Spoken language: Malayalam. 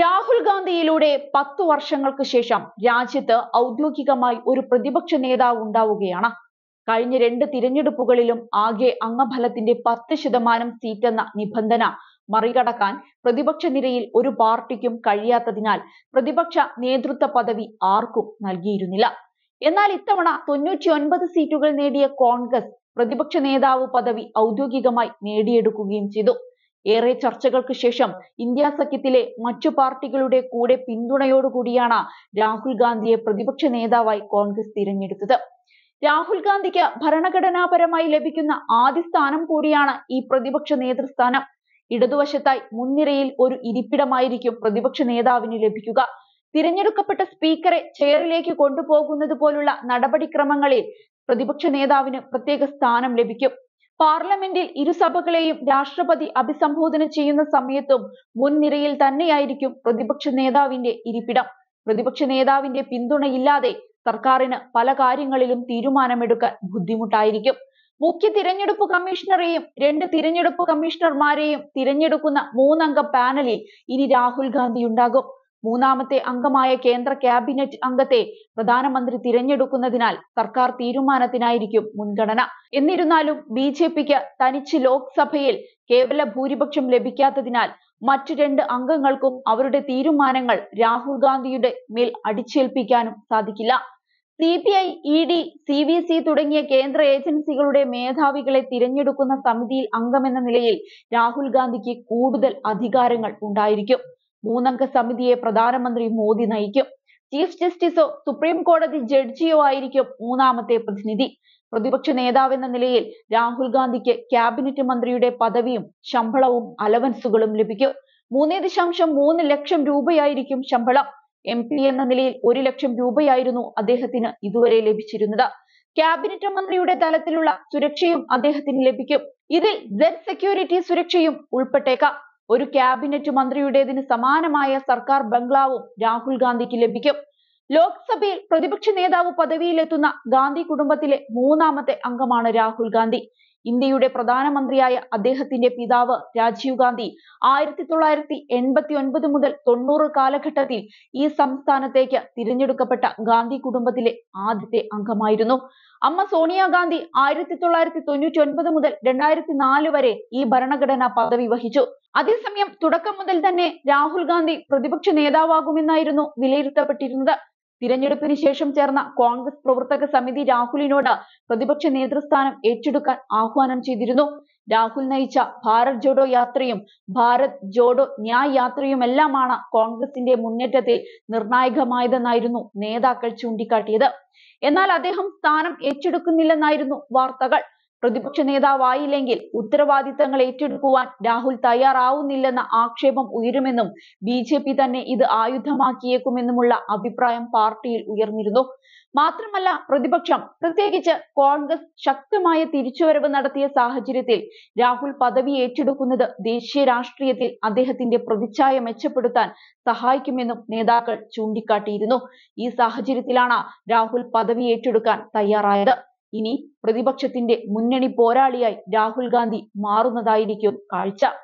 രാഹുൽ ഗാന്ധിയിലൂടെ പത്ത് വർഷങ്ങൾക്ക് ശേഷം രാജ്യത്ത് ഔദ്യോഗികമായി ഒരു പ്രതിപക്ഷ നേതാവ് ഉണ്ടാവുകയാണ് കഴിഞ്ഞ രണ്ട് തിരഞ്ഞെടുപ്പുകളിലും ആകെ അംഗഫലത്തിന്റെ പത്ത് ശതമാനം സീറ്റെന്ന നിബന്ധന മറികടക്കാൻ പ്രതിപക്ഷ നിരയിൽ ഒരു പാർട്ടിക്കും കഴിയാത്തതിനാൽ പ്രതിപക്ഷ നേതൃത്വ പദവി ആർക്കും നൽകിയിരുന്നില്ല എന്നാൽ ഇത്തവണ തൊണ്ണൂറ്റി ഒൻപത് സീറ്റുകൾ നേടിയ കോൺഗ്രസ് പ്രതിപക്ഷ നേതാവ് പദവി ഔദ്യോഗികമായി നേടിയെടുക്കുകയും ചെയ്തു ഏറെ ചർച്ചകൾക്ക് ശേഷം ഇന്ത്യ സഖ്യത്തിലെ മറ്റു പാർട്ടികളുടെ കൂടെ പിന്തുണയോടുകൂടിയാണ് രാഹുൽ ഗാന്ധിയെ പ്രതിപക്ഷ നേതാവായി കോൺഗ്രസ് തിരഞ്ഞെടുത്തത് രാഹുൽ ഗാന്ധിക്ക് ഭരണഘടനാപരമായി ലഭിക്കുന്ന ആദ്യ സ്ഥാനം കൂടിയാണ് ഈ പ്രതിപക്ഷ നേതൃസ്ഥാനം ഇടതുവശത്തായി മുൻനിരയിൽ ഒരു ഇരിപ്പിടമായിരിക്കും പ്രതിപക്ഷ നേതാവിന് ലഭിക്കുക തിരഞ്ഞെടുക്കപ്പെട്ട സ്പീക്കറെ ചെയറിലേക്ക് കൊണ്ടുപോകുന്നത് പോലുള്ള നടപടിക്രമങ്ങളിൽ പ്രതിപക്ഷ നേതാവിന് പ്രത്യേക സ്ഥാനം ലഭിക്കും പാർലമെന്റിൽ ഇരുസഭകളെയും രാഷ്ട്രപതി അഭിസംബോധന ചെയ്യുന്ന സമയത്തും മുൻനിരയിൽ തന്നെയായിരിക്കും പ്രതിപക്ഷ നേതാവിന്റെ ഇരിപ്പിടം പ്രതിപക്ഷ നേതാവിന്റെ പിന്തുണയില്ലാതെ സർക്കാരിന് പല കാര്യങ്ങളിലും തീരുമാനമെടുക്കാൻ ബുദ്ധിമുട്ടായിരിക്കും മുഖ്യ തിരഞ്ഞെടുപ്പ് കമ്മീഷണറെയും രണ്ട് തിരഞ്ഞെടുപ്പ് കമ്മീഷണർമാരെയും തിരഞ്ഞെടുക്കുന്ന മൂന്നംഗ പാനലിൽ ഇനി രാഹുൽ ഗാന്ധി ഉണ്ടാകും മൂന്നാമത്തെ അംഗമായ കേന്ദ്ര ക്യാബിനറ്റ് അംഗത്തെ പ്രധാനമന്ത്രി തിരഞ്ഞെടുക്കുന്നതിനാൽ സർക്കാർ തീരുമാനത്തിനായിരിക്കും മുൻഗണന എന്നിരുന്നാലും ബി ജെ പിക്ക് തനിച്ച് ലോക്സഭയിൽ കേവല ഭൂരിപക്ഷം ലഭിക്കാത്തതിനാൽ മറ്റു രണ്ട് അംഗങ്ങൾക്കും അവരുടെ തീരുമാനങ്ങൾ രാഹുൽ ഗാന്ധിയുടെ മേൽ അടിച്ചേൽപ്പിക്കാനും സാധിക്കില്ല C B I E D C B C തുടങ്ങിയ കേന്ദ്ര ഏജൻസികളുടെ മേധാവികളെ തിരഞ്ഞെടുക്കുന്ന സമിതിയിൽ അംഗമെന്ന നിലയിൽ രാഹുൽ ഗാന്ധിക്ക് കൂടുതൽ അധികാരങ്ങൾ ഉണ്ടായിരിക്കും മൂന്നംഗ സമിതിയെ പ്രധാനമന്ത്രി മോദി നയിക്കും ചീഫ് ജസ്റ്റിസോ സുപ്രീം കോടതി ജഡ്ജിയോ ആയിരിക്കും മൂന്നാമത്തെ പ്രതിനിധി പ്രതിപക്ഷ നേതാവെന്ന നിലയിൽ രാഹുൽ ഗാന്ധിക്ക് ക്യാബിനറ്റ് മന്ത്രിയുടെ പദവിയും ശമ്പളവും അലവൻസുകളും ലഭിക്കും മൂന്നേ ദശാംശം മൂന്ന് ലക്ഷം രൂപയായിരിക്കും ശമ്പളം എം പി എന്ന നിലയിൽ ഒരു ലക്ഷം രൂപയായിരുന്നു അദ്ദേഹത്തിന് ഇതുവരെ ലഭിച്ചിരുന്നത് ക്യാബിനറ്റ് മന്ത്രിയുടെ തലത്തിലുള്ള സുരക്ഷയും അദ്ദേഹത്തിന് ലഭിക്കും ഇതിൽ സെക്യൂരിറ്റി സുരക്ഷയും ഉൾപ്പെട്ടേക്കാം ഒരു ക്യാബിനറ്റ് മന്ത്രിയുടേതിന് സമാനമായ സർക്കാർ ബംഗ്ലാവും രാഹുൽ ഗാന്ധിക്ക് ലഭിക്കും ലോക്സഭയിൽ പ്രതിപക്ഷ നേതാവ് പദവിയിലെത്തുന്ന ഗാന്ധി കുടുംബത്തിലെ മൂന്നാമത്തെ അംഗമാണ് രാഹുൽ ഗാന്ധി ഇന്ത്യയുടെ പ്രധാനമന്ത്രിയായ അദ്ദേഹത്തിന്റെ പിതാവ് രാജീവ് ഗാന്ധി ആയിരത്തി തൊള്ളായിരത്തി എൺപത്തി ഒൻപത് മുതൽ തൊണ്ണൂറ് കാലഘട്ടത്തിൽ ഈ സംസ്ഥാനത്തേക്ക് തിരഞ്ഞെടുക്കപ്പെട്ട ഗാന്ധി കുടുംബത്തിലെ ആദ്യത്തെ അംഗമായിരുന്നു അമ്മ സോണിയാഗാന്ധി ആയിരത്തി തൊള്ളായിരത്തി തൊണ്ണൂറ്റി ഒൻപത് മുതൽ രണ്ടായിരത്തി നാല് വരെ ഈ ഭരണഘടനാ പദവി വഹിച്ചു അതേസമയം തുടക്കം മുതൽ തന്നെ രാഹുൽ ഗാന്ധി പ്രതിപക്ഷ നേതാവാകുമെന്നായിരുന്നു വിലയിരുത്തപ്പെട്ടിരുന്നത് തിരഞ്ഞെടുപ്പിന് ശേഷം ചേർന്ന കോൺഗ്രസ് പ്രവർത്തക സമിതി രാഹുലിനോട് പ്രതിപക്ഷ നേതൃസ്ഥാനം ഏറ്റെടുക്കാൻ ആഹ്വാനം ചെയ്തിരുന്നു രാഹുൽ നയിച്ച ഭാരത് ജോഡോ യാത്രയും ഭാരത് ജോഡോ ന്യായ് യാത്രയുമെല്ലാമാണ് കോൺഗ്രസിന്റെ മുന്നേറ്റത്തിൽ നിർണായകമായതെന്നായിരുന്നു നേതാക്കൾ ചൂണ്ടിക്കാട്ടിയത് എന്നാൽ അദ്ദേഹം സ്ഥാനം ഏറ്റെടുക്കുന്നില്ലെന്നായിരുന്നു വാർത്തകൾ പ്രതിപക്ഷ നേതാവായില്ലെങ്കിൽ ഉത്തരവാദിത്തങ്ങൾ ഏറ്റെടുക്കുവാൻ രാഹുൽ തയ്യാറാവുന്നില്ലെന്ന ആക്ഷേപം ഉയരുമെന്നും ബി ജെ പി തന്നെ ഇത് ആയുധമാക്കിയേക്കുമെന്നുമുള്ള അഭിപ്രായം പാർട്ടിയിൽ ഉയർന്നിരുന്നു മാത്രമല്ല പ്രതിപക്ഷം പ്രത്യേകിച്ച് കോൺഗ്രസ് ശക്തമായ തിരിച്ചുവരവ് നടത്തിയ സാഹചര്യത്തിൽ രാഹുൽ പദവി ഏറ്റെടുക്കുന്നത് ദേശീയ രാഷ്ട്രീയത്തിൽ അദ്ദേഹത്തിന്റെ പ്രതിച്ഛായ മെച്ചപ്പെടുത്താൻ സഹായിക്കുമെന്നും നേതാക്കൾ ചൂണ്ടിക്കാട്ടിയിരുന്നു ഈ സാഹചര്യത്തിലാണ് രാഹുൽ പദവി ഏറ്റെടുക്കാൻ തയ്യാറായത് ഇനി പ്രതിപക്ഷത്തിന്റെ മുന്നണി പോരാളിയായി രാഹുൽ ഗാന്ധി മാറുന്നതായിരിക്കും കാഴ്ച